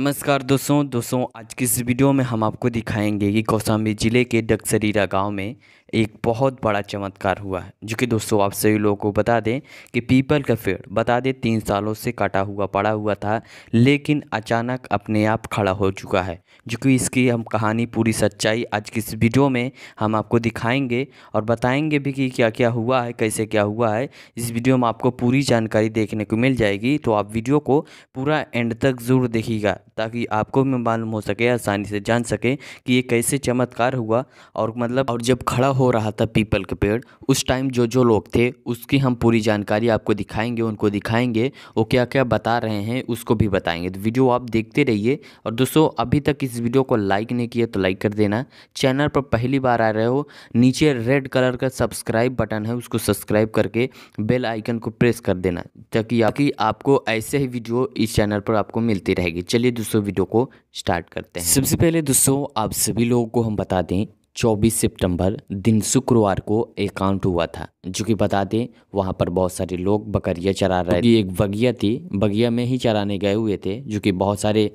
नमस्कार दोस्तों दोस्तों आज की इस वीडियो में हम आपको दिखाएंगे कि कौशाम्बी ज़िले के डगसरीरा गांव में एक बहुत बड़ा चमत्कार हुआ है जो कि दोस्तों आप सभी लोगों को बता दें कि पीपल का पेड़ बता दें तीन सालों से काटा हुआ पड़ा हुआ था लेकिन अचानक अपने आप खड़ा हो चुका है जो कि इसकी हम कहानी पूरी सच्चाई आज की इस वीडियो में हम आपको दिखाएंगे और बताएंगे भी कि क्या क्या हुआ है कैसे क्या हुआ है इस वीडियो में आपको पूरी जानकारी देखने को मिल जाएगी तो आप वीडियो को पूरा एंड तक ज़रूर देखिएगा ताकि आपको भी मालूम हो सके आसानी से जान सके कि ये कैसे चमत्कार हुआ और मतलब और जब खड़ा हो रहा था पीपल के पेड़ उस टाइम जो जो लोग थे उसकी हम पूरी जानकारी आपको दिखाएंगे उनको दिखाएंगे वो क्या क्या बता रहे हैं उसको भी बताएंगे तो वीडियो आप देखते रहिए और दोस्तों अभी तक इस वीडियो को लाइक नहीं किया तो लाइक कर देना चैनल पर पहली बार आ रहे हो नीचे रेड कलर का सब्सक्राइब बटन है उसको सब्सक्राइब करके बेल आइकन को प्रेस कर देना ताकि आपकी आपको ऐसे ही वीडियो इस चैनल पर आपको मिलती रहेगी चलिए दोस्तों वीडियो को स्टार्ट करते हैं सबसे पहले दोस्तों आप सभी लोगों को हम बता दें 24 सितंबर दिन शुक्रवार को एकाउंट हुआ था जो कि बता दें वहाँ पर बहुत सारे लोग बकरियाँ चरा रहे थे एक बगिया थी बगिया में ही चराने गए हुए थे जो कि बहुत सारे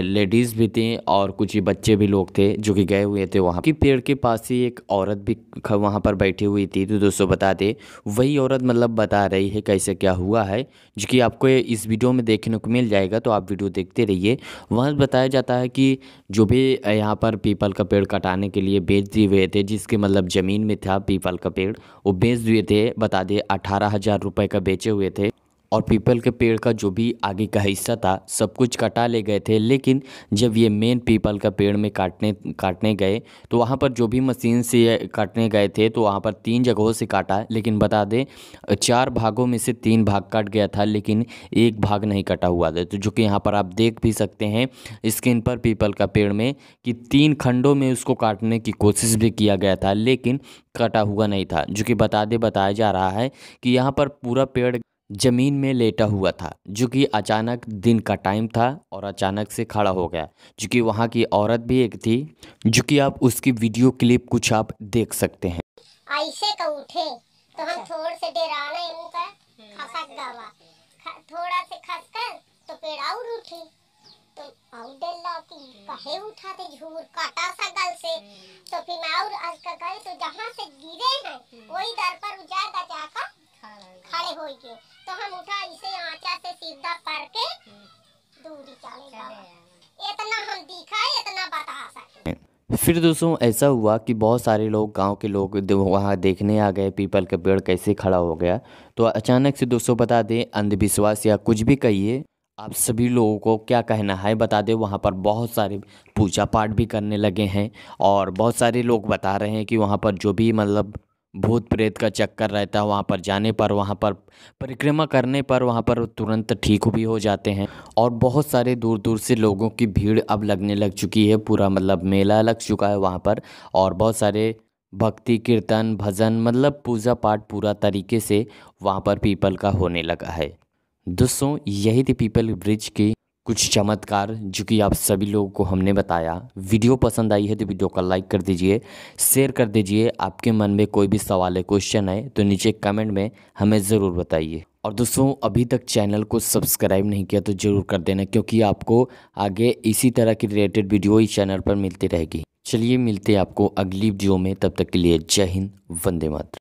लेडीज़ भी थे और कुछ ही बच्चे भी लोग थे जो कि गए हुए थे वहाँ की पेड़ के पास ही एक औरत भी वहाँ पर बैठी हुई थी तो दोस्तों बता दें वही औरत मतलब बता रही है कैसे क्या हुआ है जो कि आपको इस वीडियो में देखने को मिल जाएगा तो आप वीडियो देखते रहिए वहाँ बताया जाता है कि जो भी यहाँ पर पीपल का पेड़ कटाने के लिए बेच दिए हुए थे जिसके मतलब ज़मीन में था पीपल का पेड़ वो बेच हुए थे बता दिए अठारह हज़ार रुपये का बेचे हुए थे और पीपल के पेड़ का जो भी आगे का हिस्सा था सब कुछ कटा ले गए थे लेकिन जब ये मेन पीपल का पेड़ में काटने काटने गए तो वहाँ पर जो भी मशीन से काटने गए थे तो वहाँ पर तीन जगहों से काटा लेकिन बता दें चार भागों में से तीन भाग काट गया था लेकिन एक भाग नहीं कटा हुआ था तो जो कि यहाँ पर आप देख भी सकते हैं स्क्रीन पर पीपल का पेड़ में कि तीन खंडों में उसको काटने की कोशिश भी किया गया था लेकिन कटा हुआ नहीं था जो कि बता दे बताया जा रहा है कि यहाँ पर पूरा पेड़ ज़मीन में लेटा हुआ था जो कि अचानक दिन का टाइम था और अचानक से खड़ा हो गया जो कि वहाँ की औरत भी एक थी जो कि आप उसकी वीडियो क्लिप कुछ आप देख सकते हैं ऐसे का उठे तो हम थोड़ से डेराना यूं का खसक गवा थोड़ा से खसकर तो पेड़ और उठे तो और डल्ला लाती कहे उठा दे झूर काटा सा गल से तो फिर मैं और आज का गए तो जहाँ से गिरे हैं वही दर पर जाएगा जाकर खड़े हो गए तो हम उठा इसे आचा से सीधा पड़ के दूरी चले इतना हम दिखा इतना बता सके फिर दोस्तों ऐसा हुआ कि बहुत सारे लोग गांव के लोग वहाँ देखने आ गए पीपल का पेड़ कैसे खड़ा हो गया तो अचानक से दोस्तों बता दें अंधविश्वास या कुछ भी कहिए आप सभी लोगों को क्या कहना है बता दें वहाँ पर बहुत सारे पूजा पाठ भी करने लगे हैं और बहुत सारे लोग बता रहे हैं कि वहाँ पर जो भी मतलब भूत प्रेत का चक्कर रहता है वहाँ पर जाने पर वहाँ पर परिक्रमा करने पर वहाँ पर तुरंत ठीक भी हो जाते हैं और बहुत सारे दूर दूर से लोगों की भीड़ अब लगने लग चुकी है पूरा मतलब मेला लग चुका है वहाँ पर और बहुत सारे भक्ति कीर्तन भजन मतलब पूजा पाठ पूरा तरीके से वहाँ पर पीपल का होने लगा है दोस्तों यही थी पीपल ब्रिज की कुछ चमत्कार जो कि आप सभी लोगों को हमने बताया वीडियो पसंद आई है तो वीडियो का लाइक कर दीजिए शेयर कर दीजिए आपके मन में कोई भी सवाल है क्वेश्चन है तो नीचे कमेंट में हमें ज़रूर बताइए और दोस्तों अभी तक चैनल को सब्सक्राइब नहीं किया तो ज़रूर कर देना क्योंकि आपको आगे इसी तरह की रिलेटेड वीडियो इस चैनल पर मिलती रहेगी चलिए मिलते हैं आपको अगली वीडियो में तब तक के लिए जय हिंद वंदे मातरम